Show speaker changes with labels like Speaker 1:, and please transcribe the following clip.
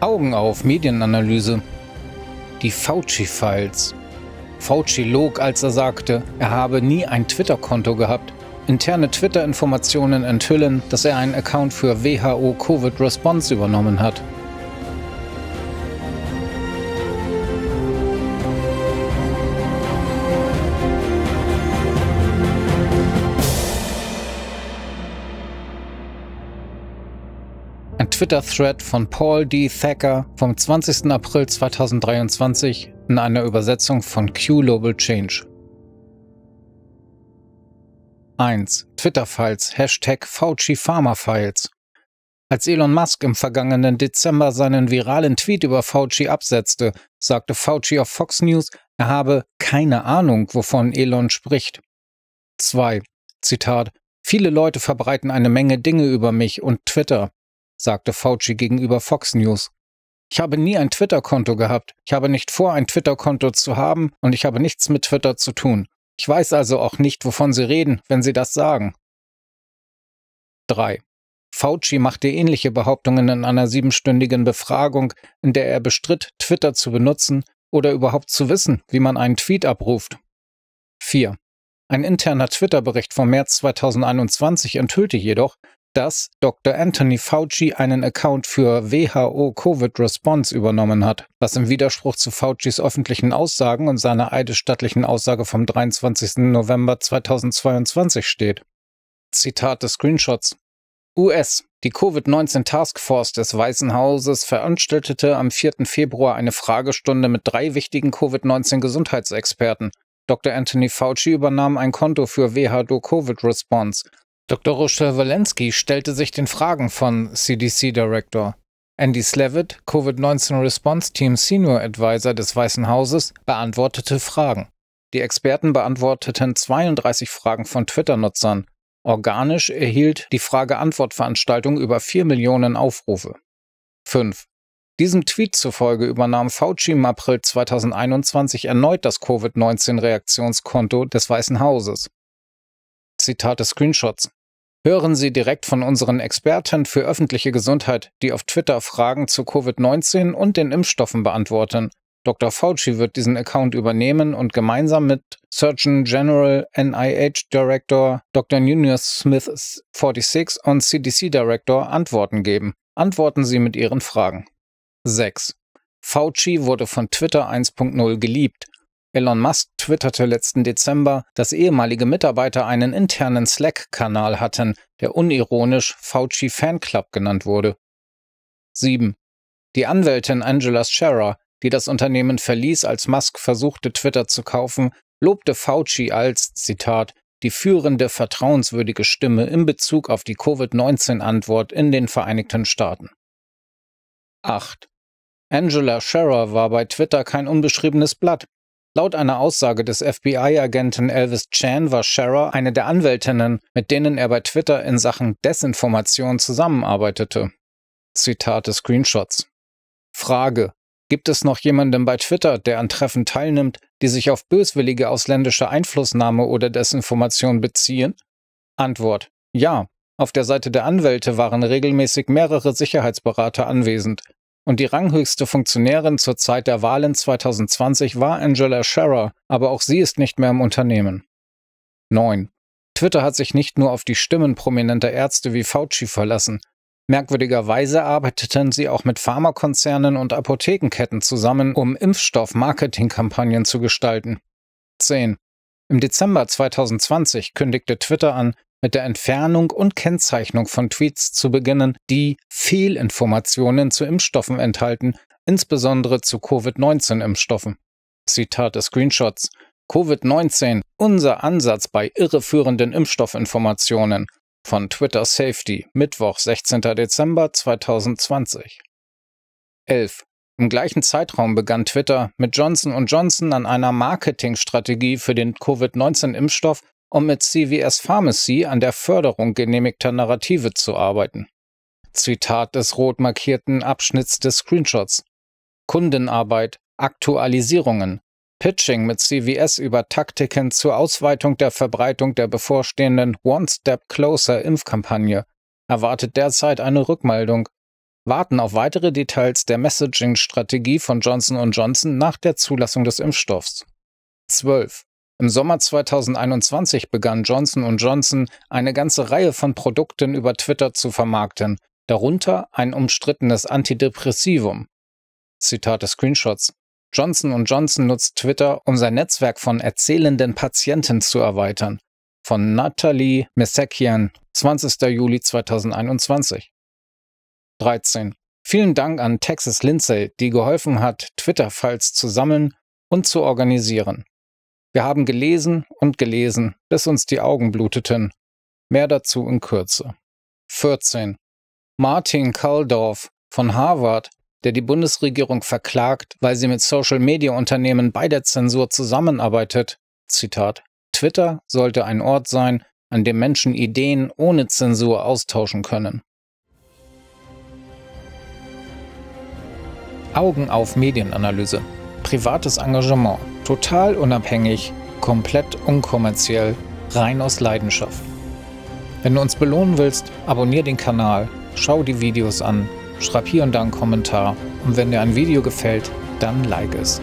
Speaker 1: Augen auf, Medienanalyse. Die Fauci-Files. Fauci log, als er sagte, er habe nie ein Twitter-Konto gehabt. Interne Twitter-Informationen enthüllen, dass er einen Account für WHO Covid Response übernommen hat. Twitter-Thread von Paul D. Thacker vom 20. April 2023 in einer Übersetzung von Q-Global Change. 1. Twitter-Files Hashtag Fauci Pharma Files Als Elon Musk im vergangenen Dezember seinen viralen Tweet über Fauci absetzte, sagte Fauci auf Fox News, er habe keine Ahnung, wovon Elon spricht. 2. Zitat Viele Leute verbreiten eine Menge Dinge über mich und Twitter sagte Fauci gegenüber Fox News. Ich habe nie ein Twitter-Konto gehabt. Ich habe nicht vor, ein Twitter-Konto zu haben und ich habe nichts mit Twitter zu tun. Ich weiß also auch nicht, wovon Sie reden, wenn Sie das sagen. 3. Fauci machte ähnliche Behauptungen in einer siebenstündigen Befragung, in der er bestritt, Twitter zu benutzen oder überhaupt zu wissen, wie man einen Tweet abruft. 4. Ein interner Twitter-Bericht vom März 2021 enthüllte jedoch, dass Dr. Anthony Fauci einen Account für WHO Covid Response übernommen hat, was im Widerspruch zu Faucis öffentlichen Aussagen und seiner eidesstattlichen Aussage vom 23. November 2022 steht. Zitat des Screenshots. US. Die Covid-19 Task Force des Weißen Hauses veranstaltete am 4. Februar eine Fragestunde mit drei wichtigen Covid-19 Gesundheitsexperten. Dr. Anthony Fauci übernahm ein Konto für WHO Covid Response, Dr. Rochelle Walensky stellte sich den Fragen von CDC Director Andy Slavitt, Covid-19 Response Team Senior Advisor des Weißen Hauses, beantwortete Fragen. Die Experten beantworteten 32 Fragen von Twitter-Nutzern. Organisch erhielt die Frage-Antwort-Veranstaltung über 4 Millionen Aufrufe. 5. Diesem Tweet zufolge übernahm Fauci im April 2021 erneut das Covid-19-Reaktionskonto des Weißen Hauses. Zitate screenshots. Hören Sie direkt von unseren Experten für öffentliche Gesundheit, die auf Twitter Fragen zu Covid-19 und den Impfstoffen beantworten. Dr. Fauci wird diesen Account übernehmen und gemeinsam mit Surgeon General, NIH Director Dr. Nunez Smith 46 und CDC Director Antworten geben. Antworten Sie mit Ihren Fragen. 6. Fauci wurde von Twitter 1.0 geliebt. Elon Musk twitterte letzten Dezember, dass ehemalige Mitarbeiter einen internen Slack-Kanal hatten, der unironisch Fauci Fanclub genannt wurde. 7. Die Anwältin Angela Scherer, die das Unternehmen verließ, als Musk versuchte, Twitter zu kaufen, lobte Fauci als, Zitat, die führende vertrauenswürdige Stimme in Bezug auf die Covid-19-Antwort in den Vereinigten Staaten. 8. Angela Scherer war bei Twitter kein unbeschriebenes Blatt. Laut einer Aussage des FBI-Agenten Elvis Chan war Scherer eine der Anwältinnen, mit denen er bei Twitter in Sachen Desinformation zusammenarbeitete. Zitat des Screenshots. Frage. Gibt es noch jemanden bei Twitter, der an Treffen teilnimmt, die sich auf böswillige ausländische Einflussnahme oder Desinformation beziehen? Antwort. Ja. Auf der Seite der Anwälte waren regelmäßig mehrere Sicherheitsberater anwesend, und die ranghöchste Funktionärin zur Zeit der Wahlen 2020 war Angela Scherer, aber auch sie ist nicht mehr im Unternehmen. 9. Twitter hat sich nicht nur auf die Stimmen prominenter Ärzte wie Fauci verlassen. Merkwürdigerweise arbeiteten sie auch mit Pharmakonzernen und Apothekenketten zusammen, um Impfstoff-Marketing-Kampagnen zu gestalten. 10. Im Dezember 2020 kündigte Twitter an, mit der Entfernung und Kennzeichnung von Tweets zu beginnen, die Fehlinformationen zu Impfstoffen enthalten, insbesondere zu Covid-19-Impfstoffen. Zitat des Screenshots. Covid-19, unser Ansatz bei irreführenden Impfstoffinformationen von Twitter Safety, Mittwoch, 16. Dezember 2020. 11. Im gleichen Zeitraum begann Twitter mit Johnson Johnson an einer Marketingstrategie für den Covid-19-Impfstoff um mit CVS Pharmacy an der Förderung genehmigter Narrative zu arbeiten. Zitat des rot markierten Abschnitts des Screenshots. Kundenarbeit, Aktualisierungen, Pitching mit CVS über Taktiken zur Ausweitung der Verbreitung der bevorstehenden One Step Closer Impfkampagne. Erwartet derzeit eine Rückmeldung. Warten auf weitere Details der Messaging-Strategie von Johnson Johnson nach der Zulassung des Impfstoffs. 12. Im Sommer 2021 begann Johnson Johnson eine ganze Reihe von Produkten über Twitter zu vermarkten, darunter ein umstrittenes Antidepressivum. Zitat des Screenshots. Johnson Johnson nutzt Twitter, um sein Netzwerk von erzählenden Patienten zu erweitern. Von Natalie Mesekian, 20. Juli 2021. 13. Vielen Dank an Texas Lindsay, die geholfen hat, Twitter-Files zu sammeln und zu organisieren. Wir haben gelesen und gelesen, bis uns die Augen bluteten. Mehr dazu in Kürze. 14. Martin Kalldorf von Harvard, der die Bundesregierung verklagt, weil sie mit Social-Media-Unternehmen bei der Zensur zusammenarbeitet, Zitat, Twitter sollte ein Ort sein, an dem Menschen Ideen ohne Zensur austauschen können. Augen auf Medienanalyse. Privates Engagement. Total unabhängig, komplett unkommerziell, rein aus Leidenschaft. Wenn du uns belohnen willst, abonnier den Kanal, schau die Videos an, schreib hier und da einen Kommentar und wenn dir ein Video gefällt, dann like es.